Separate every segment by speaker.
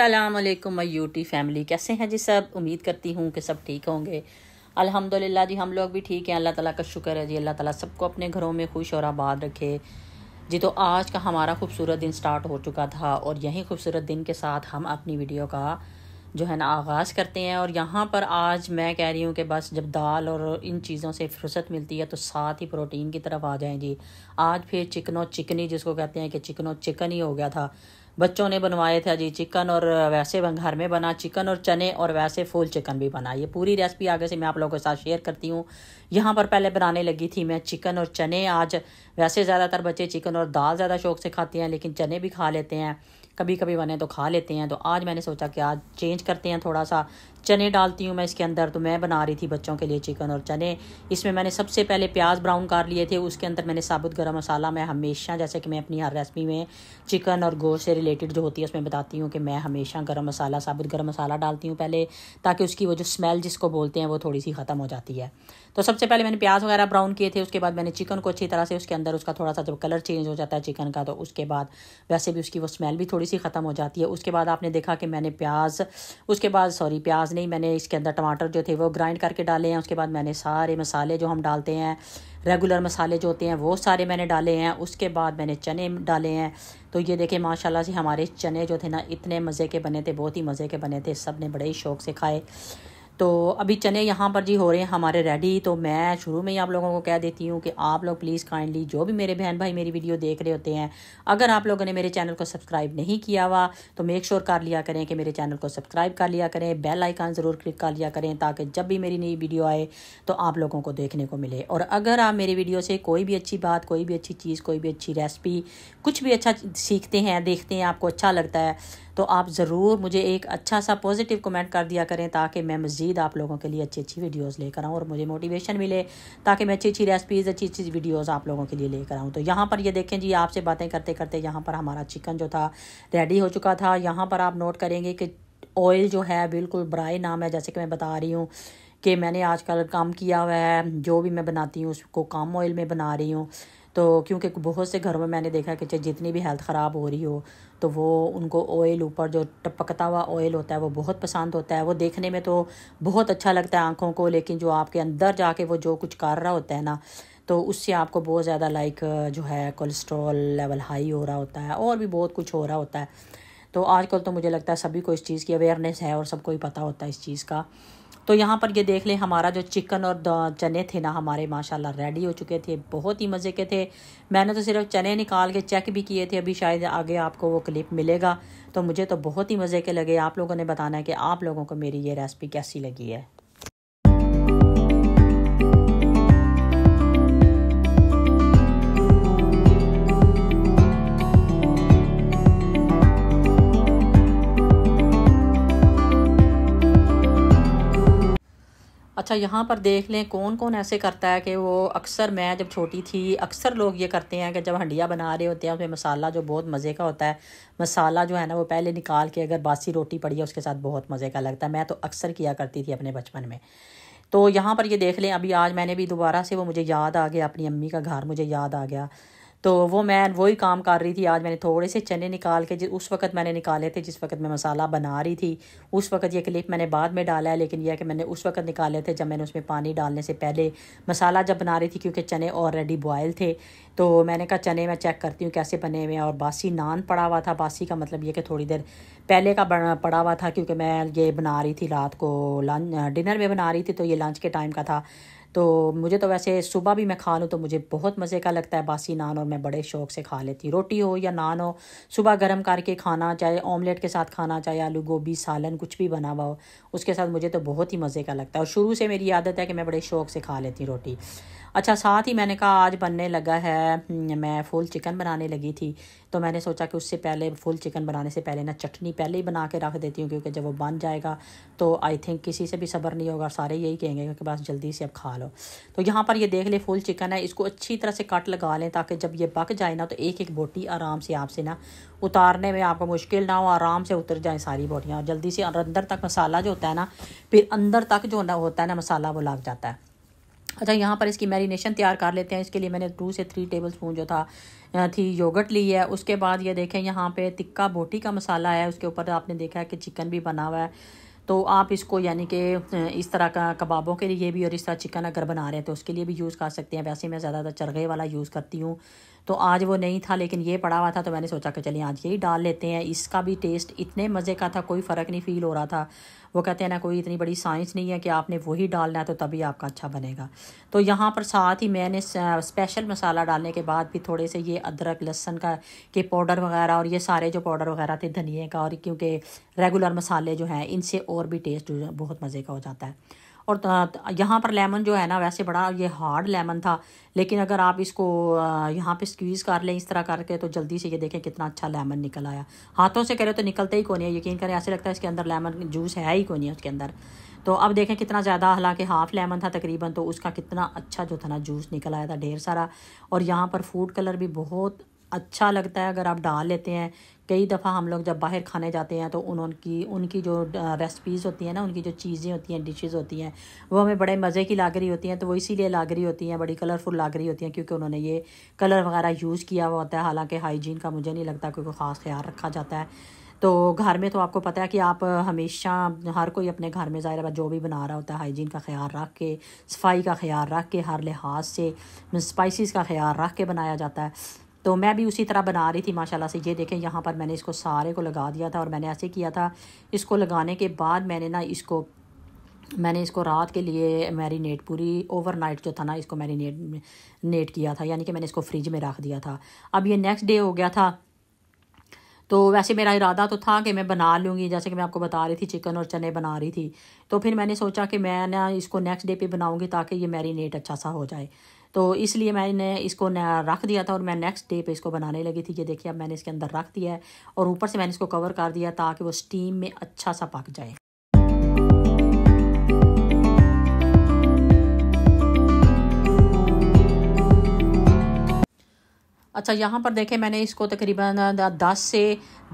Speaker 1: असलकम मई UT family कैसे हैं जी सब उम्मीद करती हूँ कि सब ठीक होंगे अल्हम्दुलिल्लाह जी हम लोग भी ठीक हैं अल्लाह ताला का शुक्र है जी अल्लाह ताला सबको अपने घरों में खुश और आबाद रखे जी तो आज का हमारा खूबसूरत दिन स्टार्ट हो चुका था और यही खूबसूरत दिन के साथ हम अपनी वीडियो का जो है ना आगाज़ करते हैं और यहाँ पर आज मैं कह रही हूँ कि बस जब दाल और इन चीज़ों से फुर्सत मिलती है तो साथ ही प्रोटीन की तरफ आ जाएं जी आज फिर चिकनो चिकनी जिसको कहते हैं कि चिकनो चिकन ही हो गया था बच्चों ने बनवाए थे जी चिकन और वैसे घर में बना चिकन और चने और वैसे फुल चिकन भी बना ये पूरी रेसिपी आगे से मैं आप लोगों के साथ शेयर करती हूँ यहाँ पर पहले बनाने लगी थी मैं चिकन और चने आज वैसे ज़्यादातर बच्चे चिकन और दाल ज़्यादा शौक से खाते हैं लेकिन चने भी खा लेते हैं कभी कभी बने तो खा लेते हैं तो आज मैंने सोचा कि आज चेंज करते हैं थोड़ा सा चने डालती हूँ मैं इसके अंदर तो मैं बना रही थी बच्चों के लिए चिकन और चने इसमें मैंने सबसे पहले प्याज ब्राउन कर लिए थे उसके अंदर मैंने साबुत गरम मसाला मैं हमेशा जैसे कि मैं अपनी हर रेसिपी में चिकन और गोश्त से रिलेटेड जो होती है उसमें बताती हूँ कि मैं हमेशा गर्म मसाला साबुत गर्म मसाला डालती हूँ पहले ताकि उसकी वो जो स्मेल जिसको बोलते हैं वो थोड़ी सी ख़त्म हो जाती है तो सबसे पहले मैंने प्याज वगैरह ब्राउन किए थे उसके बाद मैंने चिकन को अच्छी तरह से उसके अंदर उसका थोड़ा सा जब कलर चेंज हो जाता है चिकन का तो उसके बाद वैसे भी उसकी वो स्मेल भी थोड़ी सी ख़त्म हो जाती है उसके बाद आपने देखा कि मैंने प्याज उसके बाद सॉरी प्याज प्याज नहीं मैंने इसके अंदर टमाटर जो थे वो ग्राइंड करके डाले हैं उसके बाद मैंने सारे मसाले जो हम डालते हैं रेगुलर मसाले जो होते हैं वो सारे मैंने डाले हैं उसके बाद मैंने चने डाले हैं तो ये देखें माशाल्लाह से हमारे चने जो थे ना इतने मज़े के बने थे बहुत ही मज़े के बने थे सब ने बड़े ही शौक से खाए तो अभी चने यहाँ पर जी हो रहे हैं हमारे रेडी तो मैं शुरू में ही आप लोगों को कह देती हूँ कि आप लोग प्लीज़ काइंडली जो भी मेरे बहन भाई मेरी वीडियो देख रहे होते हैं अगर आप लोगों ने मेरे चैनल को सब्सक्राइब नहीं किया हुआ तो मेक श्योर कर लिया करें कि मेरे चैनल को सब्सक्राइब कर लिया करें बेल आइकान ज़रूर क्लिक कर लिया करें ताकि जब भी मेरी नई वीडियो आए तो आप लोगों को देखने को मिले और अगर आप मेरी वीडियो से कोई भी अच्छी बात कोई भी अच्छी चीज़ कोई भी अच्छी रेसिपी कुछ भी अच्छा सीखते हैं देखते हैं आपको अच्छा लगता है तो आप ज़रूर मुझे एक अच्छा सा पॉजिटिव कमेंट कर दिया करें ताकि मैं मज़ीद आप लोगों के लिए अच्छी अच्छी वीडियोस लेकर आऊँ और मुझे मोटिवेशन मिले ताकि मैं अच्छी अच्छी रेसिपीज़ अच्छी अच्छी वीडियोस आप लोगों के लिए लेकर आऊँ तो यहाँ पर ये देखें जी आपसे बातें करते करते यहाँ पर हमारा चिकन जो था रेडी हो चुका था यहाँ पर आप नोट करेंगे कि ऑयल जो है बिल्कुल ब्राई नाम है जैसे कि मैं बता रही हूँ कि मैंने आजकल काम किया हुआ है जो भी मैं बनाती हूँ उसको कम ऑयल में बना रही हूँ तो क्योंकि बहुत से घरों में मैंने देखा कि चाहे जितनी भी हेल्थ ख़राब हो रही हो तो वो उनको ऑयल ऊपर जो टपकता हुआ ऑयल होता है वो बहुत पसंद होता है वो देखने में तो बहुत अच्छा लगता है आँखों को लेकिन जो आपके अंदर जाके वो जो कुछ कर रहा होता है ना तो उससे आपको बहुत ज़्यादा लाइक जो है कोलेस्ट्रॉल लेवल हाई हो रहा होता है और भी बहुत कुछ हो रहा होता है तो आजकल तो मुझे लगता है सभी को इस चीज़ की अवेयरनेस है और सबको ही पता होता है इस चीज़ का तो यहाँ पर ये देख लें हमारा जो चिकन और चने थे ना हमारे माशाल्लाह रेडी हो चुके थे बहुत ही मज़े के थे मैंने तो सिर्फ चने निकाल के चेक भी किए थे अभी शायद आगे आपको वो क्लिप मिलेगा तो मुझे तो बहुत ही मज़े के लगे आप लोगों ने बताना है कि आप लोगों को मेरी ये रेसिपी कैसी लगी है अच्छा यहाँ पर देख लें कौन कौन ऐसे करता है कि वो अक्सर मैं जब छोटी थी अक्सर लोग ये करते हैं कि जब हंडिया बना रहे होते हैं उसमें मसाला जो बहुत मज़े का होता है मसाला जो है ना वो पहले निकाल के अगर बासी रोटी पड़ी है उसके साथ बहुत मज़े का लगता है मैं तो अक्सर किया करती थी अपने बचपन में तो यहाँ पर ये देख लें अभी आज मैंने भी दोबारा से वो मुझे याद आ गया अपनी अम्मी का घर मुझे याद आ गया तो वो मैं वही काम कर रही थी आज मैंने थोड़े से चने निकाल के उस वक्त मैंने निकाले थे जिस वक्त मैं मसाला बना रही थी उस वक्त ये क्लिप मैंने बाद में डाला है लेकिन यह कि मैंने उस वक्त निकाले थे जब मैंने उसमें पानी डालने से पहले मसाला जब बना रही थी क्योंकि चने ऑलरेडी बॉयल थे तो मैंने कहा चने मैं चेक करती हूँ कैसे बने हुए हैं और बासी नान पड़ा हुआ था बासी का मतलब ये कि थोड़ी देर पहले का पड़ा हुआ था क्योंकि मैं ये बना रही थी रात को लंच डिनर में बना रही थी तो ये लंच के टाइम का था तो मुझे तो वैसे सुबह भी मैं खा लूँ तो मुझे बहुत मज़े का लगता है बासी नान और मैं बड़े शौक से खा लेती रोटी हो या नान हो सुबह गर्म करके खाना चाहे ऑमलेट के साथ खाना चाहे आलू गोभी सालन कुछ भी बना हुआ हो उसके साथ मुझे तो बहुत ही मज़े का लगता है और शुरू से मेरी आदत है कि मैं बड़े शौक से खा लेती रोटी अच्छा साथ ही मैंने कहा आज बनने लगा है हम्म, मैं फुल चिकन बनाने लगी थी तो मैंने सोचा कि उससे पहले फुल चिकन बनाने से पहले ना चटनी पहले ही बना के रख देती हूँ क्योंकि जब वो बन जाएगा तो आई थिंक किसी से भी सब्र नहीं होगा सारे यही कहेंगे कि बस जल्दी से अब खा लो तो यहाँ पर ये देख लें फुल चिकन है इसको अच्छी तरह से कट लगा लें ताकि जब ये पक जाए ना तो एक एक बोटी आराम से आपसे ना उतारने में आपको मुश्किल ना हो आराम से उतर जाएँ सारी बोटियाँ और जल्दी से अंदर तक मसाला जो होता है ना फिर अंदर तक जो होता है ना मसाला वो लग जाता है अच्छा यहाँ पर इसकी मैरिनेशन तैयार कर लेते हैं इसके लिए मैंने टू से थ्री टेबल स्पून जो था थी योगट ली है उसके बाद ये देखें यहाँ पे तिक्का बोटी का मसाला है उसके ऊपर आपने देखा है कि चिकन भी बना हुआ है तो आप इसको यानी कि इस तरह का कबाबों के लिए भी और इस तरह चिकन अगर बना रहे हैं तो उसके लिए भी यूज़ कर सकते हैं वैसे मैं ज़्यादातर चरगे वाला यूज़ करती हूँ तो आज वो नहीं था लेकिन ये पड़ा हुआ था तो मैंने सोचा कि चलिए आज यही डाल लेते हैं इसका भी टेस्ट इतने मज़े का था कोई फ़र्क नहीं फील हो रहा था वो कहते हैं ना कोई इतनी बड़ी साइंस नहीं है कि आपने वही डालना है तो तभी आपका अच्छा बनेगा तो यहाँ पर साथ ही मैंने स्पेशल मसाला डालने के बाद भी थोड़े से ये अदरक लहसन का के पाउडर वगैरह और ये सारे जो पाउडर वगैरह थे धनिए का और क्योंकि रेगुलर मसाले जो हैं इनसे और भी टेस्ट बहुत मज़े का हो जाता है और यहाँ पर लेमन जो है ना वैसे बड़ा ये हार्ड लेमन था लेकिन अगर आप इसको यहाँ पे स्क्वीज़ कर लें इस तरह करके तो जल्दी से ये देखें कितना अच्छा लेमन निकल आया हाथों से करें तो निकलते ही कौन है यकीन करें ऐसे लगता है इसके अंदर लेमन जूस है ही कौन है उसके अंदर तो अब देखें कितना ज़्यादा हालांकि हाफ़ लेमन था तकरीबन तो उसका कितना अच्छा जो था ना जूस निकल आया था ढेर सारा और यहाँ पर फूड कलर भी बहुत अच्छा लगता है अगर आप डाल लेते हैं कई दफ़ा हम लोग जब बाहर खाने जाते हैं तो उनकी उनकी जो रेसिपीज़ होती हैं ना उनकी जो चीज़ें होती हैं डिशेज़ होती हैं वो हमें बड़े मज़े की लाग रही होती हैं तो वो इसीलिए लाग रही होती हैं बड़ी कलरफुल लाग रही होती हैं क्योंकि उन्होंने ये कलर वगैरह यूज़ किया हुआ होता है हालांकि हाइजीन का मुझे नहीं लगता क्योंकि ख़ास ख्याल रखा जाता है तो घर में तो आपको पता है कि आप हमेशा हर कोई अपने घर में ज़ाहिर जो भी बना रहा होता है हाइजीन का ख्याल रख के सफाई का ख्याल रख के हर लिहाज से स्पाइसिस का ख्याल रख के बनाया जाता है तो मैं भी उसी तरह बना रही थी माशाल्लाह से ये देखें यहाँ पर मैंने इसको सारे को लगा दिया था और मैंने ऐसे किया था इसको लगाने के बाद मैंने ना इसको मैंने इसको रात के लिए मैरिनेट पूरी ओवरनाइट जो था ना इसको मैरिनेट नेट किया था यानी कि मैंने इसको फ्रिज में रख दिया था अब ये नेक्स्ट डे हो गया था तो वैसे मेरा इरादा तो था कि मैं बना लूँगी जैसे कि मैं आपको बता रही थी चिकन और चने बना रही थी तो फिर मैंने सोचा कि मैं ना इसको नेक्स्ट डे पे बनाऊँगी ताकि ये मैरिनेट अच्छा सा हो जाए तो इसलिए मैंने इसको रख दिया था और मैं नेक्स्ट डे पे इसको बनाने लगी थी ये देखिए अब मैंने इसके अंदर रख दिया है और ऊपर से मैंने इसको कवर कर दिया ताकि वो स्टीम में अच्छा सा पक जाए अच्छा यहाँ पर देखें मैंने इसको तकरीबन दस से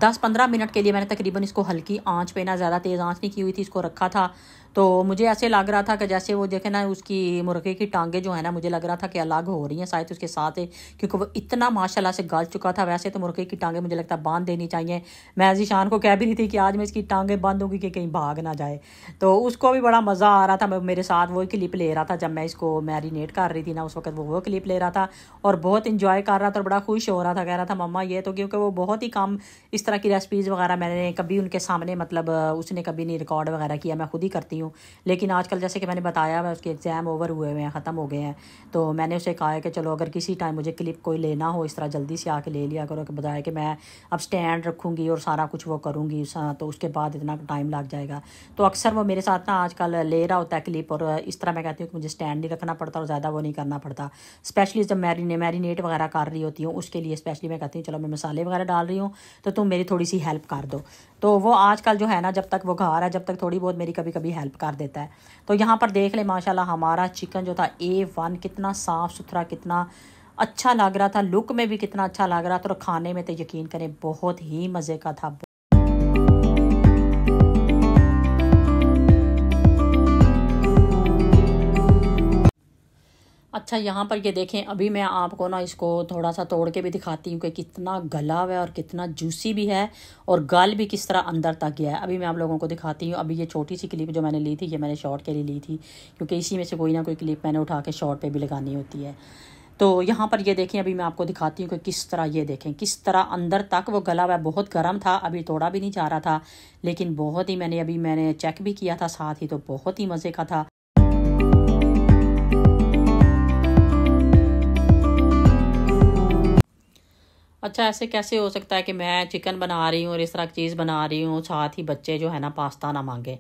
Speaker 1: दस पंद्रह मिनट के लिए मैंने तकरीबन इसको हल्की आंच पे ना ज़्यादा तेज़ आंच नहीं की हुई थी इसको रखा था तो मुझे ऐसे लग रहा था कि जैसे वो देखे ना उसकी मुर्गे की टांगे जो है ना मुझे लग रहा था कि अलग हो रही हैं शायद उसके साथ है क्योंकि वो इतना माशाल्लाह से गल चुका था वैसे तो मुर्गे की टांगे मुझे लगता है बांध देनी चाहिए मैं जीशान को कह भी रही थी कि आज मैं इसकी टांगे बंद होगी कि कहीं भाग ना जाए तो उसको भी बड़ा मज़ा आ रहा था मेरे साथ वो क्लिप ले रहा था जब मैं इसको मैरिनेट कर रही थी ना उस वक्त वो वो क्लिप ले रहा था और बहुत इंजॉय कर रहा था और बड़ा खुश हो रहा था कह रहा था मम्मा ये तो क्योंकि वो बहुत ही कम इस तरह की रेसिपीज़ वगैरह मैंने कभी उनके सामने मतलब उसने कभी नहीं रिकॉर्ड वगैरह किया मैं खुद ही करती हूँ हूँ लेकिन आजकल जैसे कि मैंने बताया मैं उसके एग्ज़ाम ओवर हुए हुए हैं ख़त्म हो गए हैं तो मैंने उसे कहा है कि चलो अगर किसी टाइम मुझे क्लिप कोई लेना हो इस तरह जल्दी से आके ले लिया करो कि कि मैं अब स्टैंड रखूँगी और सारा कुछ वो करूँगी तो उसके बाद इतना टाइम लग जाएगा तो अक्सर वो मेरे साथ ना आजकल ले रहा होता है क्लिप और इस तरह मैं कहती हूँ कि मुझे स्टैंड नहीं रखना पड़ता और ज़्यादा वो नहीं करना पड़ता स्पेशली जब मैरी मैरीनेट वगैरह कर रही होती हूँ उसके लिए स्पेशली मैं कहती हूँ चलो मैं मसाले वगैरह डाल रही हूँ तो तुम मेरी थोड़ी सी हेल्प कर दो तो वो आजकल जो है ना जब तक वो घर है जब तक थोड़ी बहुत मेरी कभी कभी हेल्प कर देता है तो यहाँ पर देख ले माशाल्लाह हमारा चिकन जो था ए वन कितना साफ़ सुथरा कितना अच्छा लग रहा था लुक में भी कितना अच्छा लग रहा था और खाने में तो यकीन करें बहुत ही मज़े का था अच्छा यहाँ पर ये देखें अभी मैं आपको ना इसको थोड़ा सा तोड़ के भी दिखाती हूँ कि कितना गला हुआ है और कितना जूसी भी है और गाल भी किस तरह अंदर तक गया है अभी मैं आप लोगों को दिखाती हूँ अभी ये छोटी सी क्लिप जो मैंने ली थी ये मैंने शॉर्ट के लिए ली थी क्योंकि इसी में से कोई ना कोई क्लिप मैंने उठा के शॉर्ट पर भी लगानी होती है तो यहाँ पर ये देखें अभी मैं आपको दिखाती हूँ कि किस तरह ये देखें किस तरह अंदर तक वो गला हुआ बहुत गर्म था अभी तोड़ा भी नहीं जा रहा था लेकिन बहुत ही मैंने अभी मैंने चेक भी किया था साथ ही तो बहुत ही मज़े का था अच्छा ऐसे कैसे हो सकता है कि मैं चिकन बना रही हूँ और इस तरह की चीज़ बना रही हूँ साथ ही बच्चे जो है ना पास्ता ना मांगे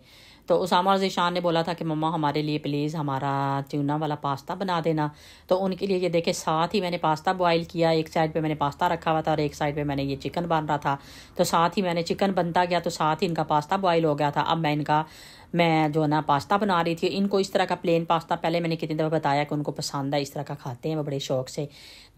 Speaker 1: तो उसामा और जीशान ने बोला था कि मम्मा हमारे लिए प्लीज़ हमारा चूना वाला पास्ता बना देना तो उनके लिए ये देखे साथ ही मैंने पास्ता बॉयल किया एक साइड पे मैंने पास्ता रखा हुआ था और एक साइड पे मैंने ये चिकन बन रहा था तो साथ ही मैंने चिकन बनता गया तो साथ ही इनका पास्ता बॉयल हो गया था अब मैं इनका मैं जो है ना पास्ता बना रही थी इनको इस तरह का प्लेन पास्ता पहले मैंने कितनी दफ़ा बताया कि उनको पसंद है इस तरह का खाते हैं वो बड़े शौक से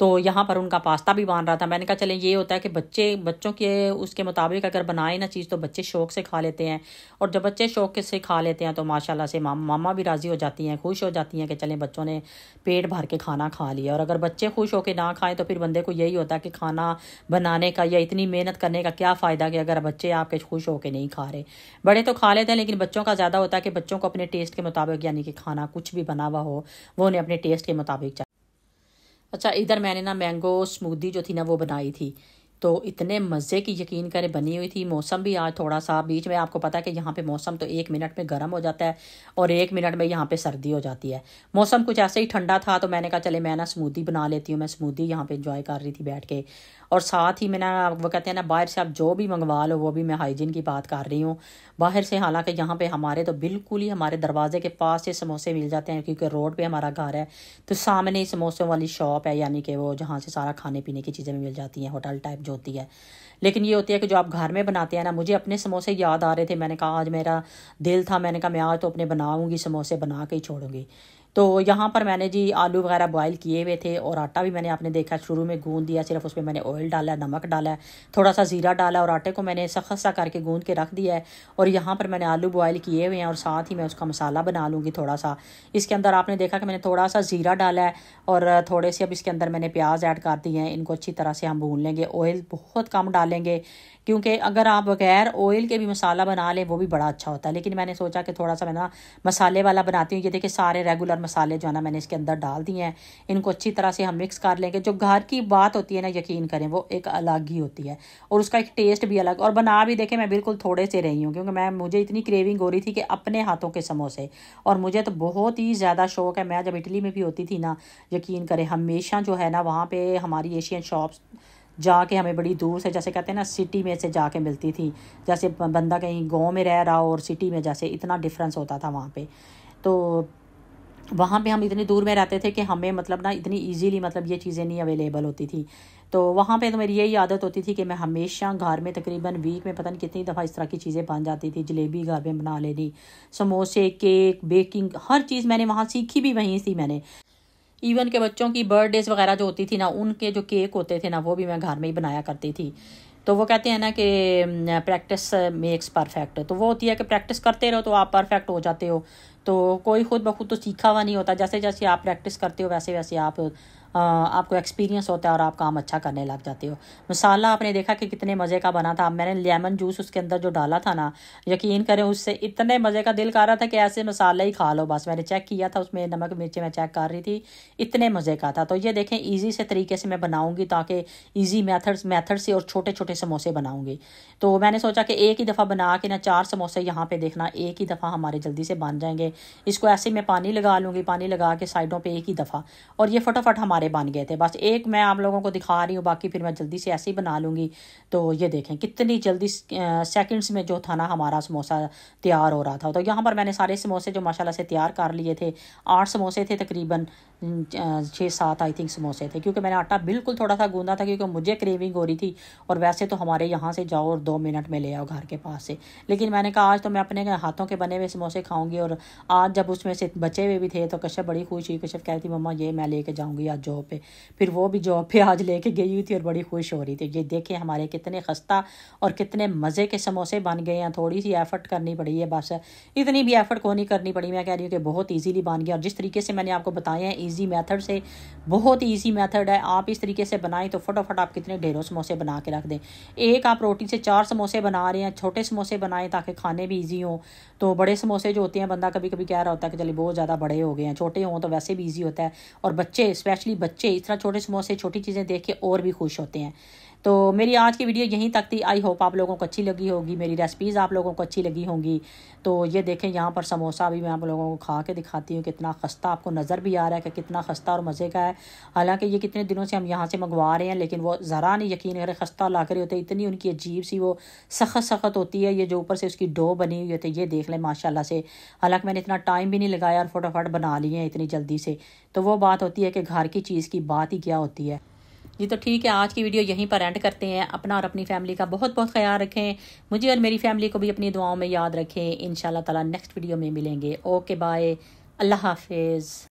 Speaker 1: तो यहाँ पर उनका पास्ता भी बन रहा था मैंने कहा चलें ये होता है कि बच्चे बच्चों के उसके मुताबिक अगर बनाए ना चीज़ तो बच्चे शौक से खा लेते हैं और जब बच्चे शौक से खा लेते हैं तो माशाला से माम मामा भी राज़ी हो जाती हैं खुश हो जाती हैं कि चलें बच्चों ने पेट भर के खाना खा लिया और अगर बच्चे खुश होकर ना खाएँ तो फिर बंदे को यही होता है कि खाना बनाने का या इतनी मेहनत करने का क्या फ़ायदा कि अगर बच्चे आपके खुश होकर नहीं खा रहे बड़े तो खा लेते हैं लेकिन बच्चों का ज़्यादा होता है कि बच्चों को अपने टेस्ट के मुताबिक यानी कि खाना कुछ भी बना हुआ हो वो उन्हें अपने टेस्ट के मुताबिक चाहिए अच्छा इधर मैंने ना मैंगो स्मूदी जो थी ना वो बनाई थी तो इतने मज़े की यकीन करें बनी हुई थी मौसम भी आज थोड़ा सा बीच में आपको पता है कि यहाँ पे मौसम तो एक मिनट में गर्म हो जाता है और एक मिनट में यहाँ पे सर्दी हो जाती है मौसम कुछ ऐसे ही ठंडा था तो मैंने कहा चले मैं ना स्मूदी बना लेती हूँ मैं स्मूदी यहाँ पे इंजॉय कर रही थी बैठ के और साथ ही मैंने वो कहते हैं ना बाहर से आप जो भी मंगवा लो वो भी मैं हाइजीन की बात कर रही हूँ बाहर से हालांकि यहाँ पे हमारे तो बिल्कुल ही हमारे दरवाजे के पास से समोसे मिल जाते हैं क्योंकि रोड पे हमारा घर है तो सामने ही समोसों वाली शॉप है यानी कि वो जहाँ से सारा खाने पीने की चीज़ें मिल जाती हैं होटल टाइप चीज़ होती है लेकिन ये होती है कि जो आप घर में बनाते हैं ना मुझे अपने समोसे याद आ रहे थे मैंने कहा आज मेरा दिल था मैंने कहा मैं आज तो अपने बनाऊंगी समोसे बना के ही छोड़ूंगी तो यहाँ पर मैंने जी आलू वगैरह बॉयल किए हुए थे और आटा भी मैंने आपने देखा शुरू में गूंद दिया सिर्फ उसमें मैंने ऑयल डाला है नमक डाला है थोड़ा सा ज़ीरा डाला और आटे को मैंने सख्त सा करके गूंद के रख दिया है और यहाँ पर मैंने आलू बॉयल किए हुए हैं और साथ ही मैं उसका मसाला बना लूँगी थोड़ा सा इसके अंदर आपने देखा कि मैंने थोड़ा सा ज़ीरा डाला है और थोड़े से अब इसके अंदर मैंने प्याज ऐड कर दिए हैं इनको अच्छी तरह से हम भून लेंगे ऑयल बहुत कम डालेंगे क्योंकि अगर आप बगैर ऑयल के भी मसाला बना लें वो भी बड़ा अच्छा होता है लेकिन मैंने सोचा कि थोड़ा सा मैं ना मसाले वाला बनाती हूँ ये देखिए सारे रेगुलर मसाले जो है ना मैंने इसके अंदर डाल दिए हैं इनको अच्छी तरह से हम मिक्स कर लेंगे जो घर की बात होती है ना यकीन करें वो एक अलग ही होती है और उसका एक टेस्ट भी अलग और बना भी देखें मैं बिल्कुल थोड़े से रही हूँ क्योंकि मैं मुझे इतनी क्रेविंग हो रही थी कि अपने हाथों के समोसे और मुझे तो बहुत ही ज़्यादा शौक है मैं जब इटली में भी होती थी ना यकीन करें हमेशा जो है ना वहाँ पर हमारी एशियन शॉप्स जाके हमें बड़ी दूर से जैसे कहते हैं ना सिटी में से जाके मिलती थी जैसे बंदा कहीं गांव में रह रहा हो और सिटी में जैसे इतना डिफरेंस होता था वहाँ पे तो वहाँ पे हम इतने दूर में रहते थे कि हमें मतलब ना इतनी इजीली मतलब ये चीज़ें नहीं अवेलेबल होती थी तो वहाँ पे तो मेरी यही आदत होती थी कि मैं हमेशा घर में तकरीबन वीक में पता नहीं कितनी दफ़ा इस तरह की चीज़ें बन जाती थी जलेबी घर में बना लेनी समोसे केक बेकिंग हर चीज़ मैंने वहाँ सीखी भी वहीं थी मैंने इवन के बच्चों की बर्थडेज वगैरह जो होती थी ना उनके जो केक होते थे ना वो भी मैं घर में ही बनाया करती थी तो वो कहते हैं ना कि प्रैक्टिस मेक्स परफेक्ट तो वो होती है कि प्रैक्टिस करते रहो तो आप परफेक्ट हो जाते हो तो कोई खुद ब खुद तो सीखा हुआ नहीं होता जैसे जैसे आप प्रैक्टिस करते हो वैसे वैसे आप आपको एक्सपीरियंस होता है और आप काम अच्छा करने लग जाते हो मसाला आपने देखा कि कितने मज़े का बना था मैंने लेमन जूस उसके अंदर जो डाला था ना यकीन करें उससे इतने मज़े का दिल कर रहा था कि ऐसे मसाला ही खा लो बस मैंने चेक किया था उसमें नमक मिर्ची मैं चेक कर रही थी इतने मज़े का था तो ये देखें ईजी से तरीके से मैं बनाऊँगी ताकि ईजी मैथड्स मैथड से और छोटे छोटे समोसे बनाऊँगी तो मैंने सोचा कि एक ही दफ़ा बना के ना चार समोसे यहाँ पर देखना एक ही दफ़ा हमारे जल्दी से बन जाएंगे इसको ऐसे मैं पानी लगा लूँगी पानी लगा के साइडों पर एक ही दफ़ा और ये फटाफट हमारे हमारे बन गए थे बस एक मैं आप लोगों को दिखा रही हूँ बाकी फिर मैं जल्दी से ऐसे ही बना लूँगी तो ये देखें कितनी जल्दी सेकंड्स में जो था ना हमारा समोसा तैयार हो रहा था तो यहाँ पर मैंने सारे समोसे जो माशाल्लाह से तैयार कर लिए थे आठ समोसे थे तकरीबन छः सात आई थिंक समोसे थे क्योंकि मैंने आटा बिल्कुल थोड़ा सा गूंदा था क्योंकि मुझे क्रेविंग हो रही थी और वैसे तो हमारे यहाँ से जाओ और दो मिनट में ले आओ घर के पास से लेकिन मैंने कहा आज तो मैं अपने हाथों के बने हुए समोसे खाऊंगी और आज जब उसमें से बचे हुए भी थे तो कश्यप बड़ी खुश हुई कश्यप कह रही थी मम्मा ये मैं लेके जाऊँगी आज जॉब पर फिर वो भी जॉब पे आज लेके गई हुई थी और बड़ी खुश हो रही थी ये देखें हमारे कितने खस्ता और कितने मज़े के समोसे बन गए हैं थोड़ी सी एफर्ट करनी पड़ी है बस इतनी भी एफर्ट को नहीं करनी पड़ी मैं कह रही हूँ कि बहुत ईजीली बन गया और जिस तरीके से मैंने आपको बताया है ईजी मेथड से बहुत ही ईजी मैथड है आप इस तरीके से बनाएं तो फटोफट आप कितने ढेरों समोसे बना के रख दें एक आप रोटी से चार समोसे बना रहे हैं छोटे समोसे बनाएं ताकि खाने भी ईजी हों तो बड़े समोसे जो होते हैं बंदा कभी कभी कह रहा होता है कि चलिए बहुत ज़्यादा बड़े हो गए हैं छोटे हों तो वैसे भी ईजी होता है और बच्चे स्पेशली बच्चे इस तरह छोटे समोसे छोटी चीज़ें देख के और भी खुश होते हैं तो मेरी आज की वीडियो यहीं तक थी आई होप आप लोगों को अच्छी लगी होगी मेरी रेसिपीज़ आप लोगों को अच्छी लगी होंगी तो ये देखें यहाँ पर समोसा भी मैं आप लोगों को खा के दिखाती हूँ कितना खस्ता आपको नज़र भी आ रहा है कि कितना खस्ता और मज़े का है हालांकि ये कितने दिनों से हम यहाँ से मंगवा रहे हैं लेकिन वो ज़रा नहीं यकीन करें खस्ता ला कर होते इतनी उनकी अजीब सी वो सख्त सख्त होती है ये जो ऊपर से उसकी डो बनी हुई होती है ये देख लें माशाला से हालाँकि मैंने इतना टाइम भी नहीं लगाया और फटाफट बना लिए हैं इतनी जल्दी से तो वो बात होती है कि घर की चीज़ की बात ही क्या होती है जी तो ठीक है आज की वीडियो यहीं पर एंड करते हैं अपना और अपनी फैमिली का बहुत बहुत ख्याल रखें मुझे और मेरी फैमिली को भी अपनी दुआओं में याद रखें इन ताला नेक्स्ट वीडियो में मिलेंगे ओके बाय अल्लाह हाफिज़